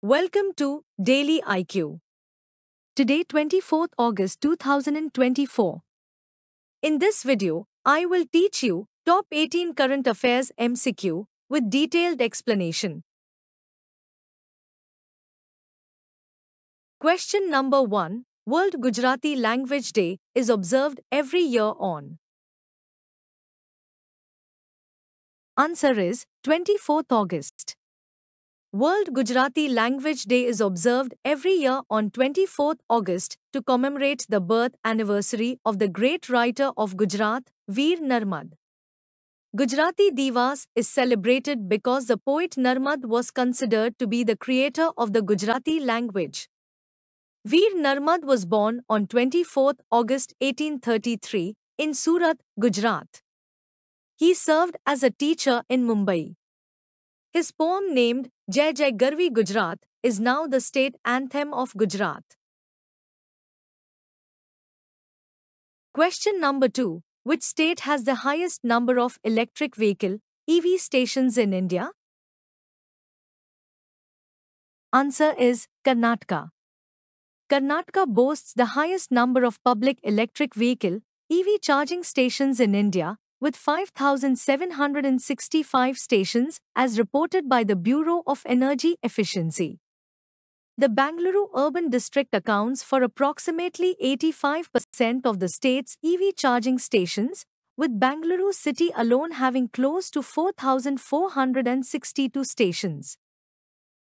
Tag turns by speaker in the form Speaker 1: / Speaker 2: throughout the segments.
Speaker 1: Welcome to Daily IQ. Today 24th August 2024. In this video, I will teach you Top 18 Current Affairs MCQ with detailed explanation. Question number 1. World Gujarati Language Day is observed every year on. Answer is 24th August. World Gujarati Language Day is observed every year on 24th August to commemorate the birth anniversary of the great writer of Gujarat, Veer Narmad. Gujarati Divas is celebrated because the poet Narmad was considered to be the creator of the Gujarati language. Veer Narmad was born on 24th August 1833 in Surat, Gujarat. He served as a teacher in Mumbai. His poem named Jai Jai Garvi Gujarat is now the state anthem of Gujarat. Question number 2. Which state has the highest number of electric vehicle EV stations in India? Answer is Karnataka. Karnataka boasts the highest number of public electric vehicle EV charging stations in India with 5,765 stations as reported by the Bureau of Energy Efficiency. The Bangalore urban district accounts for approximately 85% of the state's EV charging stations, with Bangalore city alone having close to 4,462 stations.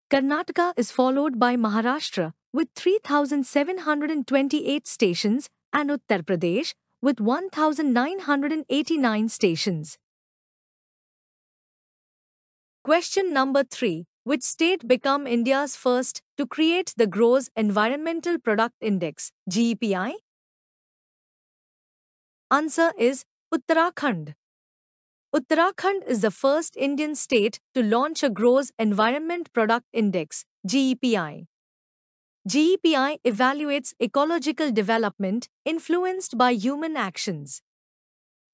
Speaker 1: Karnataka is followed by Maharashtra, with 3,728 stations, and Uttar Pradesh, with 1,989 stations. Question number 3. Which state became India's first to create the Gross Environmental Product Index, GEPI? Answer is Uttarakhand. Uttarakhand is the first Indian state to launch a Gross Environment Product Index, GEPI. GEPI evaluates ecological development influenced by human actions.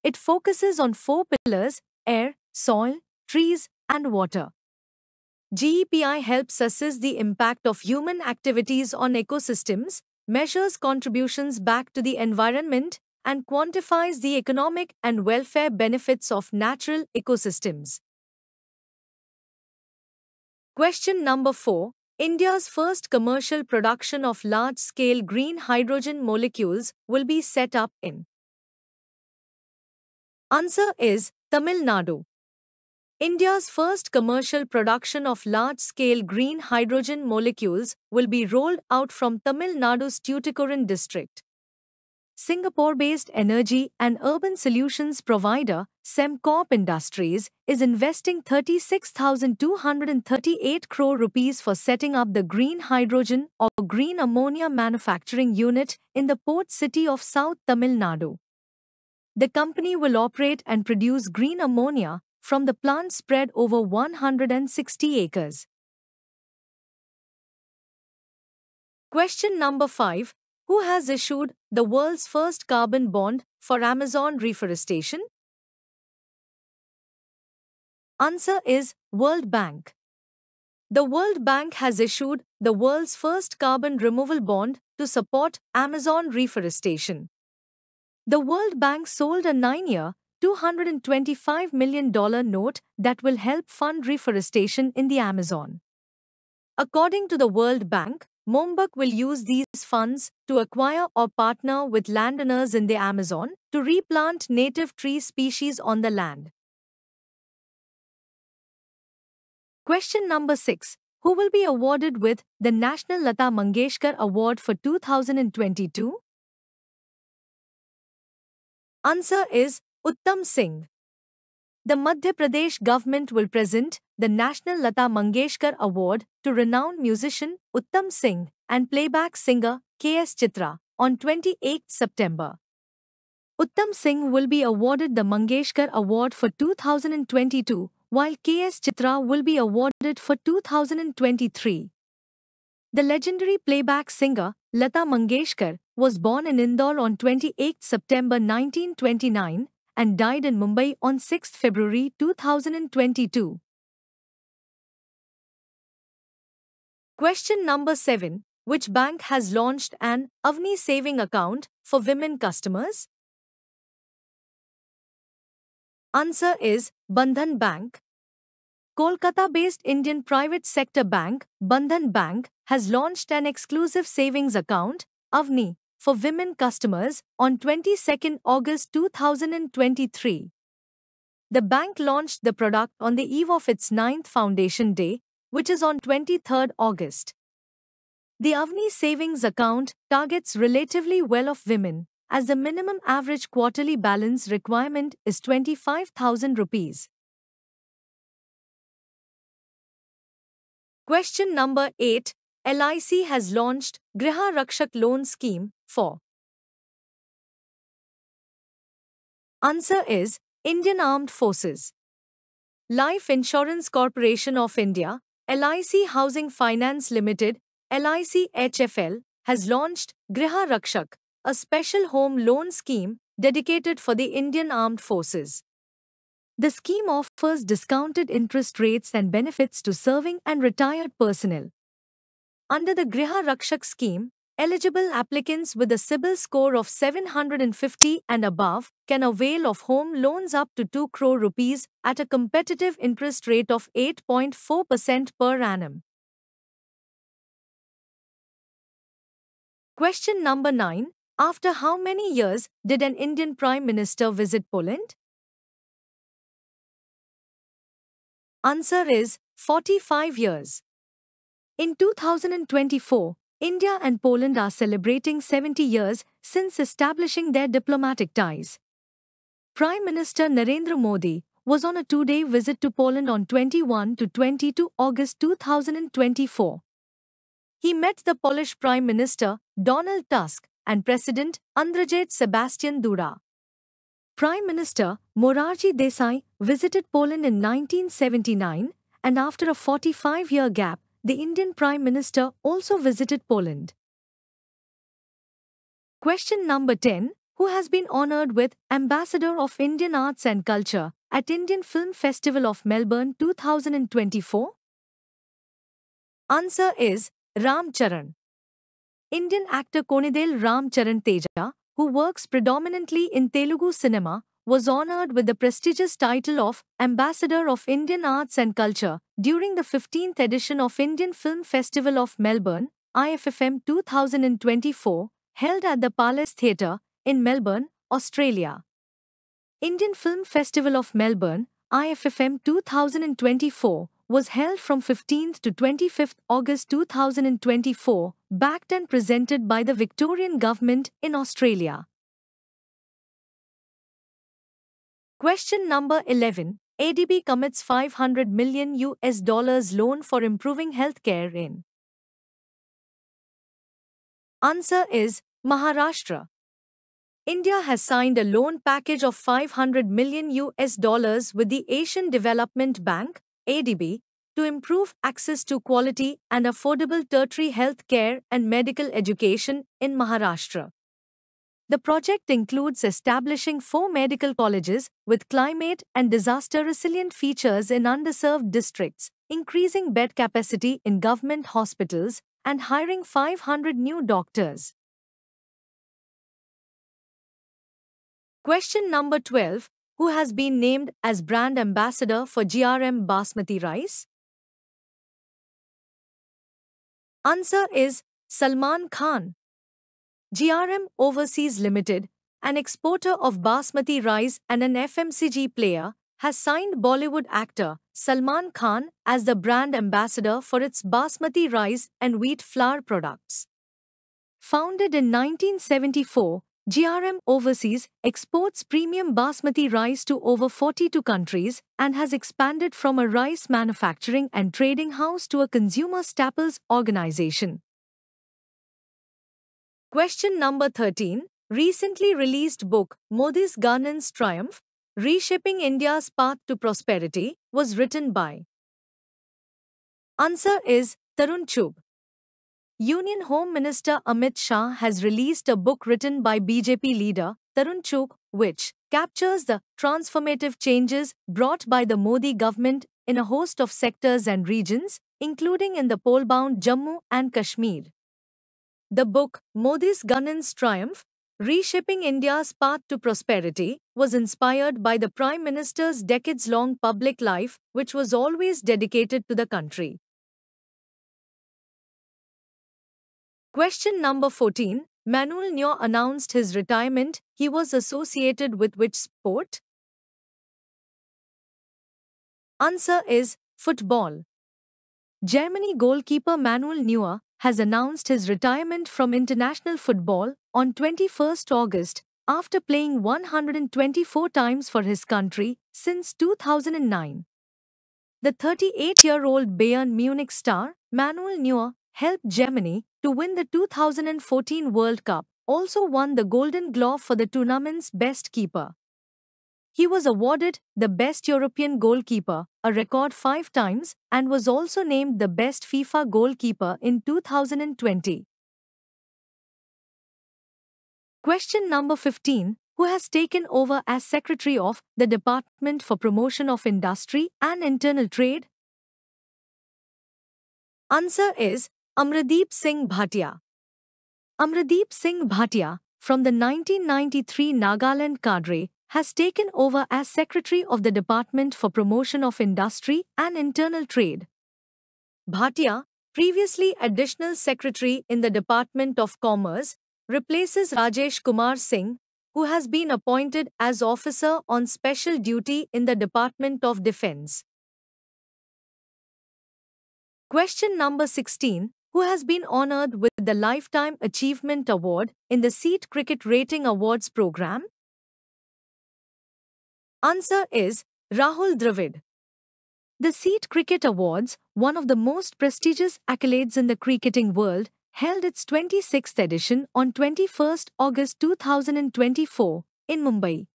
Speaker 1: It focuses on four pillars air, soil, trees, and water. GEPI helps assess the impact of human activities on ecosystems, measures contributions back to the environment, and quantifies the economic and welfare benefits of natural ecosystems. Question number 4 India's first commercial production of large-scale green hydrogen molecules will be set up in. Answer is Tamil Nadu. India's first commercial production of large-scale green hydrogen molecules will be rolled out from Tamil Nadu's Tuticorin district. Singapore-based energy and urban solutions provider Semcorp Industries is investing 36,238 crore rupees for setting up the green hydrogen or green ammonia manufacturing unit in the port city of South Tamil Nadu. The company will operate and produce green ammonia from the plant spread over 160 acres. Question number 5 who has issued the world's first carbon bond for Amazon reforestation? Answer is World Bank. The World Bank has issued the world's first carbon removal bond to support Amazon reforestation. The World Bank sold a nine year, $225 million note that will help fund reforestation in the Amazon. According to the World Bank, Mombuk will use these funds to acquire or partner with landowners in the Amazon to replant native tree species on the land. Question number 6. Who will be awarded with the National Lata Mangeshkar Award for 2022? Answer is Uttam Singh. The Madhya Pradesh government will present the National Lata Mangeshkar Award to renowned musician Uttam Singh and playback singer K.S. Chitra on 28 September. Uttam Singh will be awarded the Mangeshkar Award for 2022, while K.S. Chitra will be awarded for 2023. The legendary playback singer Lata Mangeshkar was born in Indore on 28 September 1929 and died in Mumbai on 6 February 2022. Question number 7. Which bank has launched an Avni saving account for women customers? Answer is Bandhan Bank. Kolkata based Indian private sector bank, Bandhan Bank, has launched an exclusive savings account, Avni, for women customers on 22 August 2023. The bank launched the product on the eve of its 9th Foundation Day, which is on 23 August. The Avni savings account targets relatively well of women, as the minimum average quarterly balance requirement is 25,000 rupees. Question number 8 LIC has launched Griha Rakshak Loan Scheme 4. Answer is Indian Armed Forces. Life Insurance Corporation of India, LIC Housing Finance Limited, LIC HFL, has launched Griha Rakshak, a special home loan scheme dedicated for the Indian Armed Forces. The scheme offers discounted interest rates and benefits to serving and retired personnel. Under the Griha Rakshak scheme, Eligible applicants with a CIBIL score of 750 and above can avail of home loans up to 2 crore rupees at a competitive interest rate of 8.4% per annum. Question number 9. After how many years did an Indian Prime Minister visit Poland? Answer is 45 years. In 2024, India and Poland are celebrating 70 years since establishing their diplomatic ties. Prime Minister Narendra Modi was on a two day visit to Poland on 21 to 22 August 2024. He met the Polish Prime Minister Donald Tusk and President Andrzej Sebastian Duda. Prime Minister Morarji Desai visited Poland in 1979 and after a 45 year gap the Indian Prime Minister also visited Poland. Question number 10 Who has been honored with Ambassador of Indian Arts and Culture at Indian Film Festival of Melbourne 2024? Answer is Ram Charan. Indian actor Konidel Ram Charan Teja, who works predominantly in Telugu cinema, was honored with the prestigious title of Ambassador of Indian Arts and Culture during the 15th edition of Indian Film Festival of Melbourne, IFFM 2024, held at the Palace Theatre in Melbourne, Australia. Indian Film Festival of Melbourne, IFFM 2024, was held from 15th to 25th August 2024, backed and presented by the Victorian Government in Australia. Question number 11. ADB commits 500 million US dollars loan for improving healthcare in. Answer is Maharashtra. India has signed a loan package of 500 million US dollars with the Asian Development Bank, ADB, to improve access to quality and affordable tertiary health care and medical education in Maharashtra. The project includes establishing four medical colleges with climate and disaster resilient features in underserved districts, increasing bed capacity in government hospitals, and hiring 500 new doctors. Question number 12 Who has been named as brand ambassador for GRM basmati rice? Answer is Salman Khan. GRM Overseas Limited, an exporter of basmati rice and an FMCG player, has signed Bollywood actor Salman Khan as the brand ambassador for its basmati rice and wheat flour products. Founded in 1974, GRM Overseas exports premium basmati rice to over 42 countries and has expanded from a rice manufacturing and trading house to a consumer staples organization. Question number 13. Recently released book, Modi's Governance Triumph, Reshaping India's Path to Prosperity, was written by? Answer is Tarun Chub. Union Home Minister Amit Shah has released a book written by BJP leader Tarun Chug, which captures the transformative changes brought by the Modi government in a host of sectors and regions, including in the pole-bound Jammu and Kashmir. The book, Modi's Governance Triumph Reshaping India's Path to Prosperity, was inspired by the Prime Minister's decades long public life, which was always dedicated to the country. Question number 14 Manuel Neuer announced his retirement. He was associated with which sport? Answer is football. Germany goalkeeper Manuel Neuer has announced his retirement from international football on 21 August after playing 124 times for his country since 2009. The 38-year-old Bayern Munich star, Manuel Neuer, helped Germany to win the 2014 World Cup, also won the Golden Glove for the tournament's best keeper. He was awarded the Best European Goalkeeper, a record five times, and was also named the Best FIFA Goalkeeper in 2020. Question number 15 Who has taken over as Secretary of the Department for Promotion of Industry and Internal Trade? Answer is Amradeep Singh Bhatia. Amradeep Singh Bhatia, from the 1993 Nagaland cadre, has taken over as Secretary of the Department for Promotion of Industry and Internal Trade. Bhatia, previously Additional Secretary in the Department of Commerce, replaces Rajesh Kumar Singh, who has been appointed as officer on special duty in the Department of Defense. Question number 16 Who has been honored with the Lifetime Achievement Award in the Seat Cricket Rating Awards program? Answer is Rahul Dravid. The Seat Cricket Awards, one of the most prestigious accolades in the cricketing world, held its 26th edition on 21 August 2024 in Mumbai.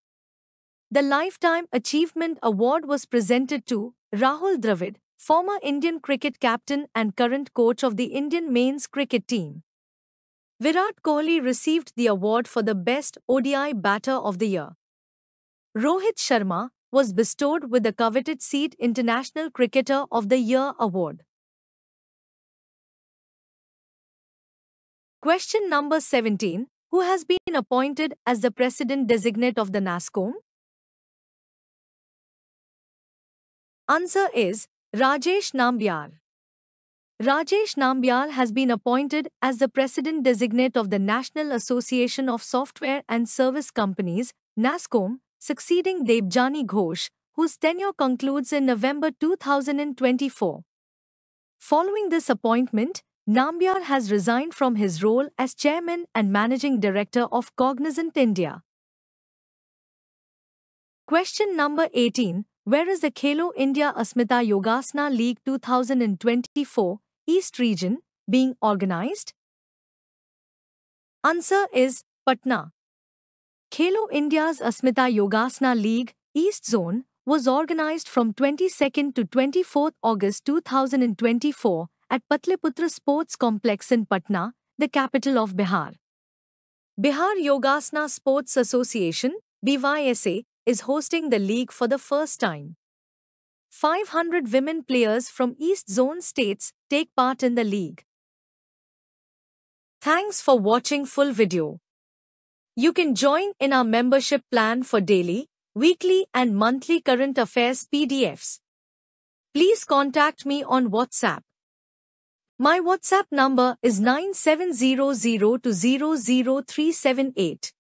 Speaker 1: The Lifetime Achievement Award was presented to Rahul Dravid, former Indian cricket captain and current coach of the Indian men's cricket team. Virat Kohli received the award for the best ODI batter of the year. Rohit Sharma was bestowed with the coveted seat International Cricketer of the Year award. Question number 17. Who has been appointed as the President Designate of the NASCOM? Answer is Rajesh Nambiar. Rajesh Nambiar has been appointed as the President Designate of the National Association of Software and Service Companies, NASCOM, succeeding Debjani Ghosh, whose tenure concludes in November 2024. Following this appointment, Nambiar has resigned from his role as chairman and managing director of Cognizant India. Question number 18 Where is the Kalo India Asmita Yogasana League 2024 East Region being organized? Answer is Patna. Khelo India's Asmita Yogasana League, East Zone, was organized from 22nd to 24th August 2024 at Patliputra Sports Complex in Patna, the capital of Bihar. Bihar Yogasana Sports Association, BYSA, is hosting the league for the first time. 500 women players from East Zone states take part in the league. Thanks for watching full video. You can join in our membership plan for daily, weekly and monthly current affairs PDFs. Please contact me on WhatsApp. My WhatsApp number is 9700 to 00378.